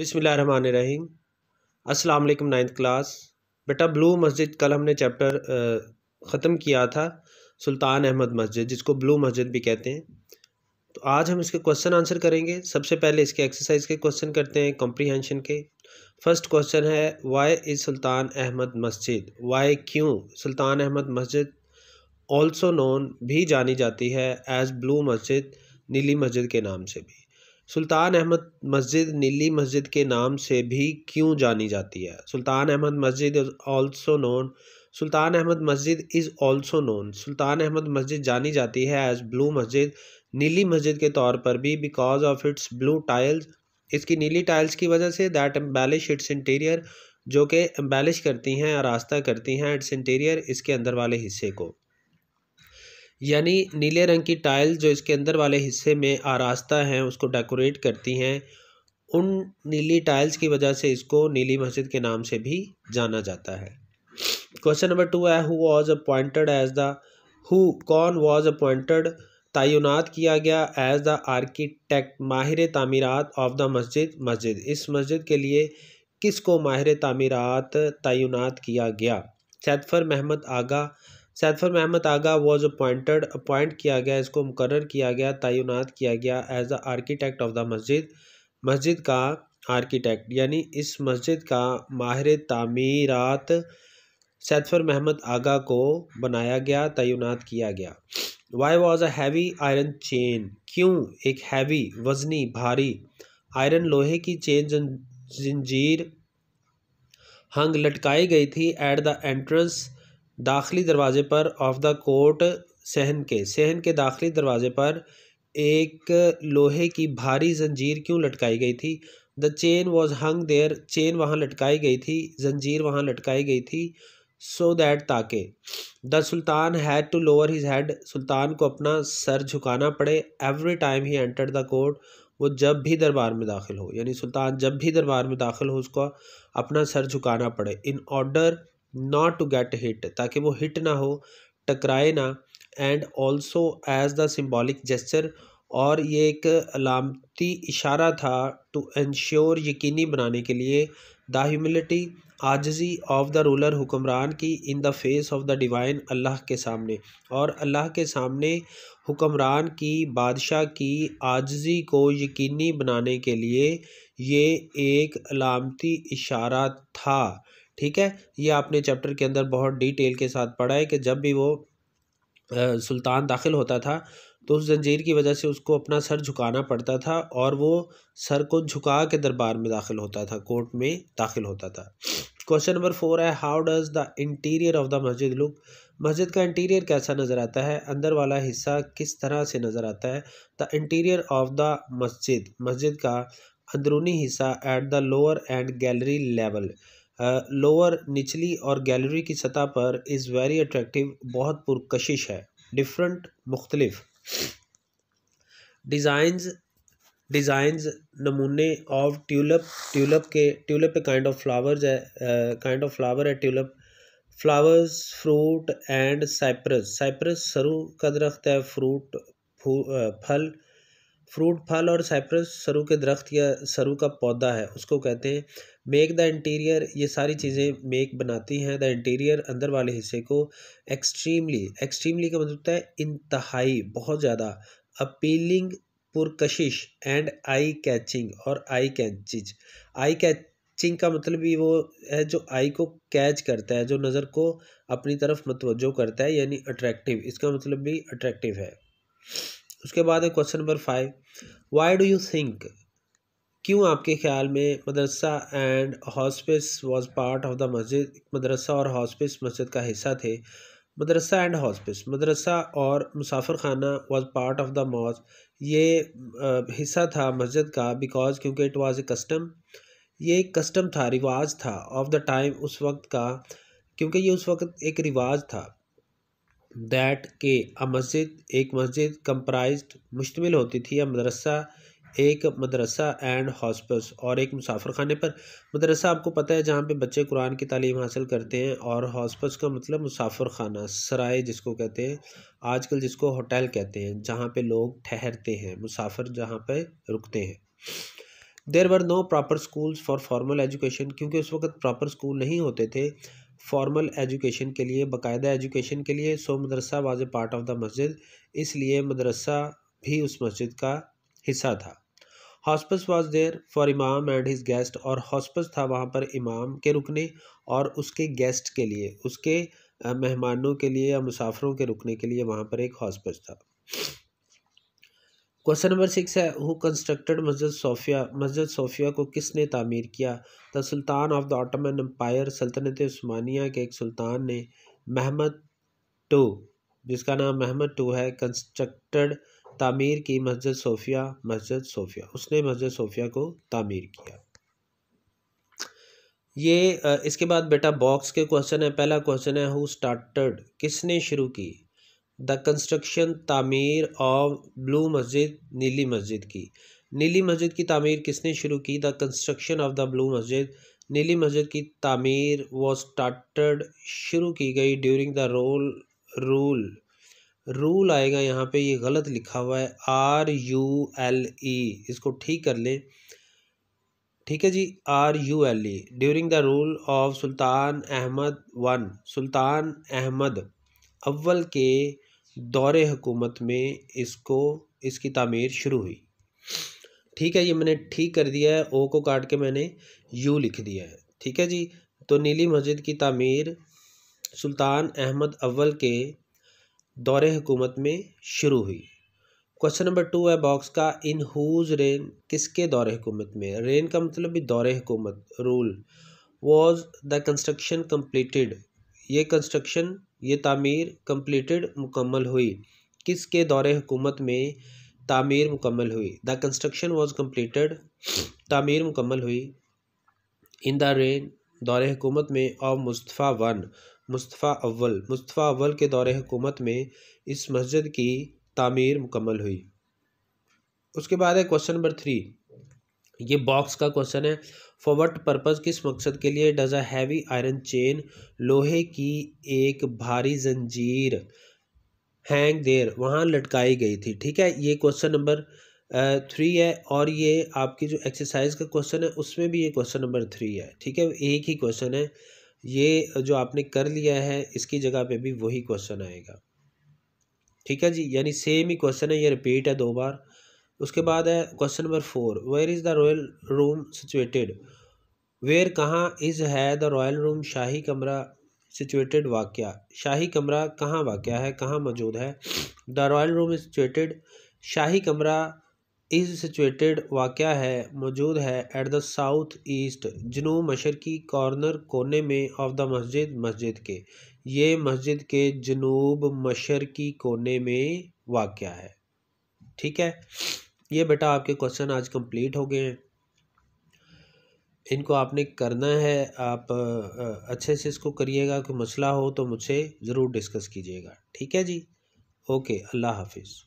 बिसमीम अस्सलाम वालेकुम नाइन्थ क्लास बेटा ब्लू मस्जिद कल हमने चैप्टर ख़त्म किया था सुल्तान अहमद मस्जिद जिसको ब्लू मस्जिद भी कहते हैं तो आज हम इसके क्वेश्चन आंसर करेंगे सबसे पहले इसके एक्सरसाइज के क्वेश्चन करते हैं कॉम्प्रीहेंशन के फर्स्ट क्वेश्चन है why is Sultan Ahmed Masjid why क्यों सुल्तान अहमद मस्जिद ऑल्सो नोन भी जानी जाती है एज़ ब्लू मस्जिद नीली मस्जिद के नाम से भी सुल्तान अहमद मस्जिद नीली मस्जिद के नाम से भी क्यों जानी जाती है Sultan Ahmed Masjid is also known Sultan Ahmed Masjid is also known Sultan Ahmed Masjid जानी जाती है एज ब्लू मस्जिद नीली मस्जिद के तौर पर भी because of its blue tiles इसकी नीली टाइल्स की वजह say that embellish it's interior जो कि एम्बेलिश करती हैं और रास्ता करती हैं इट्स इंटीरियर इसके अंदर वाले हिस्से को यानी नीले रंग की टाइल जो इसके अंदर वाले हिस्से में आरास्ता हैं उसको डेकोरेट करती हैं उन नीली टाइल्स की वजह से इसको नीली मस्जिद के नाम से भी जाना जाता है क्वेश्चन नंबर टू है who was appointed as the who कौन वॉज अपॉइंटेड तयनत किया गया एज द आर्किटेक्ट माहिर तमीरत ऑफ द मस्जिद मस्जिद इस मस्जिद के लिए किस को माहिर तमीरत तयनत किया गया Sedefkar Mehmed Agha Sedefkar Mehmed Agha was appointed appoint किया गया इसको मुकर किया गया तयनत किया गया as the architect of the masjid मस्जिद का आर्किटेक्ट यानी इस मस्जिद का माहिर तमीरत सैदफर महमद आगा को बनाया गया तयनत किया गया why was a heavy iron chain क्यों एक हैवी वजनी भारी आयरन लोहे की चेन जंजीर हंग लटकाई गई थी एट द एंट्रेंस दाखिली दरवाज़े पर ऑफ द कोर्ट सहन के सहन के दाखिली दरवाज़े पर एक लोहे की भारी जंजीर क्यों लटकाई गई थी the chain was hung there chain वहाँ लटकाई गई थी जंजीर वहाँ लटकाई गई थी सो दैट ताके the Sultan had to lower his head सुल्तान को अपना सर झुकाना पड़े every time he enter the court वो जब भी दरबार में दाखिल हो यानी सुल्तान जब भी दरबार में दाखिल हो उसको अपना सर झुकाना पड़े in order not to get hit ताकि वो हिट ना हो टकराए ना and also as the symbolic gesture और ये एक अलामती इशारा था टू इंश्योर यकीनी बनाने के लिए द ह्यूमिलिटी आजजी ऑफ द रूलर हुक्मरान की in the face of the divine अल्लाह के सामने और अल्लाह के सामने हुक्मरान की बादशाह की आजजी को यकीनी बनाने के लिए ये एक अलामती इशारा था ठीक है ये आपने चैप्टर के अंदर बहुत डिटेल के साथ पढ़ा है कि जब भी वो आ, सुल्तान दाखिल होता था तो उस जंजीर की वजह से उसको अपना सर झुकाना पड़ता था और वो सर को झुका के दरबार में दाखिल होता था कोर्ट में दाखिल होता था क्वेश्चन नंबर फोर है how does the interior of the masjid look मस्जिद का इंटीरियर कैसा नज़र आता है अंदर वाला हिस्सा किस तरह से नज़र आता है the interior of the masjid मस्जिद का अंदरूनी हिस्सा at the lower and gallery level lower निचली और गैलरी की सतह पर इज़ वेरी अट्रैक्टिव बहुत पुरकशिश है डिफरेंट मुख्तलिफ डिज़ाइंस डिज़ाइंस नमूने ऑफ ट्यूलप ट्यूलप के ट्यूलप काइंड ऑफ फ्लावर्स है काइंड ऑफ फ्लावर है tulip flowers fruit and cypress cypress सरू का दरख्त है फ्रूट फल फ्रूट फल और साइप्रस सरू के दरख्त या सरू का पौधा है उसको कहते हैं मेक द इंटीरियर ये सारी चीज़ें मेक बनाती हैं द इंटीरियर अंदर वाले हिस्से को एक्सट्रीमली एक्सट्रीमली का मतलब होता है इंतहाई बहुत ज़्यादा अपीलिंग पुरकशिश एंड आई कैचिंग और आई कैचिज आई कैचिंग का मतलब भी वो है जो आई को कैच करता है जो नज़र को अपनी तरफ मतवजो करता है यानी अट्रैक्टिव इसका मतलब भी अट्रैक्टिव है उसके बाद है question number five why do you think क्यों आपके ख्याल में madrasa and hospice was part of the masjid मदरसा और हॉस्पिस मस्जिद का हिस्सा थे मदरसा एंड हॉस्पिस मदरसा और मुसाफर खाना was part of the mosque ये हिस्सा था मस्जिद का बिकॉज क्योंकि इट वॉज़ ए कस्टम ये एक कस्टम था रिवाज था ऑफ द टाइम उस वक्त का क्योंकि ये उस वक्त एक रिवाज था दैट के अ मस्जिद एक मस्जिद कंप्राइज मुश्तमिल होती थी या मदरसा एक मदरसा एंड हॉस्पिस और एक मुसाफर खाने पर मदरसा आपको पता है जहाँ पे बच्चे कुरान की तालीम हासिल करते हैं और हॉस्पिस का मतलब मुसाफर खाना सराय जिसको कहते हैं आजकल जिसको होटल कहते हैं जहाँ पे लोग ठहरते हैं मुसाफर जहाँ पे रुकते हैं there were no proper schools for formal education क्योंकि उस वक्त प्रॉपर स्कूल नहीं होते थे फॉर्मल एजुकेशन के लिए बाकायदा एजुकेशन के लिए so madrasa was part of the masjid इसलिए मदरसा भी उस मस्जिद का हिस्सा था hospice was there for imam and his guest और हॉस्पस था वहाँ पर इमाम के रुकने और उसके गेस्ट के लिए उसके मेहमानों के लिए या मुसाफरों के रुकने के लिए वहाँ पर एक हॉस्पस था क्वेश्चन नंबर सिक्स है who constructed masjid Sophia masjid Sophia को किसने तामीर किया the Sultan of the Ottoman Empire सल्तनत स्मानिया के एक सुल्तान ने महमद टू जिसका नाम महमद टू है कंस्ट्रक्टेड तामीर की मस्जिद सोफिया मस्जिद सोफिया उसने मस्जिद सोफिया को तामीर किया ये इसके बाद बेटा बॉक्स के क्वेश्चन है पहला क्वेश्चन है हु स्टार्टड किसने शुरू की द कंस्ट्रक्शन तामीर ऑफ ब्लू मस्जिद नीली मस्जिद की नीली मस्जिद की तामीर किसने शुरू की the construction of the blue मस्जिद नीली मस्जिद की तामीर वॉज स्टार्टड शुरू की गई during the role rule rule आएगा यहाँ पे ये गलत लिखा हुआ है आर यू एल ई इसको ठीक कर लें ठीक है जी R U L E during the rule of Sultan Ahmed one Sultan Ahmed अव्वल के दौर हुकूमत में इसको इसकी तामीर शुरू हुई ठीक है ये मैंने ठीक कर दिया है ओ को काट के मैंने यू लिख दिया है ठीक है जी तो नीली मस्जिद की तामीर सुल्तान अहमद अव्वल के दौर हुकूमत में शुरू हुई क्वेश्चन नंबर टू है बॉक्स का इन हुज रेन किसके दौर हुकूमत में रेन का मतलब भी दौर हुकूमत rule was the construction completed ये कंस्ट्रक्शन ये तामीर कम्प्लीट मुकम्मल हुई किसके दौर हुकूमत में तामीर मुकम्मल हुई द कंस्ट्रक्शन वॉज कम्प्लीट तामीर मुकम्मल हुई इन द रेन दौर हुकूमत में और मुस्तफ़ा वन मुस्तफ़ा अव्वल मुस्तफ़ा अव्वल के दौर हुकूमत में इस मस्जिद की तामीर मुकम्मल हुई उसके बाद है क्वेश्चन नंबर थ्री ये बॉक्स का क्वेश्चन है फॉर वट पर्पज़ किस मकसद के लिए does a heavy iron chain लोहे की एक भारी जंजीर हैंग देर वहाँ लटकाई गई थी ठीक है ये क्वेश्चन नंबर थ्री है और ये आपकी जो एक्सरसाइज का क्वेश्चन है उसमें भी ये क्वेश्चन नंबर थ्री है ठीक है एक ही क्वेश्चन है ये जो आपने कर लिया है इसकी जगह पे भी वही क्वेश्चन आएगा ठीक है जी यानी सेम ही क्वेश्चन है ये रिपीट है दो बार उसके बाद है question number four where is the royal room situated where कहाँ इज़ है द रॉयल रूम शाही कमरा सिचुएटेड वाक्य शाही कमरा कहाँ वाक़ है कहाँ मौजूद है the royal room is situated शाही कमरा इज़ सिचुएटेड वाक़ है मौजूद है एट द साउथ ईस्ट जनूब मशरकी कॉर्नर कोने में ऑफ द मस्जिद मस्जिद के ये मस्जिद के जनूब मशरकी कोने में वाक़ है ठीक है ये बेटा आपके क्वेश्चन आज कंप्लीट हो गए हैं इनको आपने करना है आप अच्छे से इसको करिएगा कोई मसला हो तो मुझसे ज़रूर डिस्कस कीजिएगा ठीक है जी ओके अल्लाह हाफिज़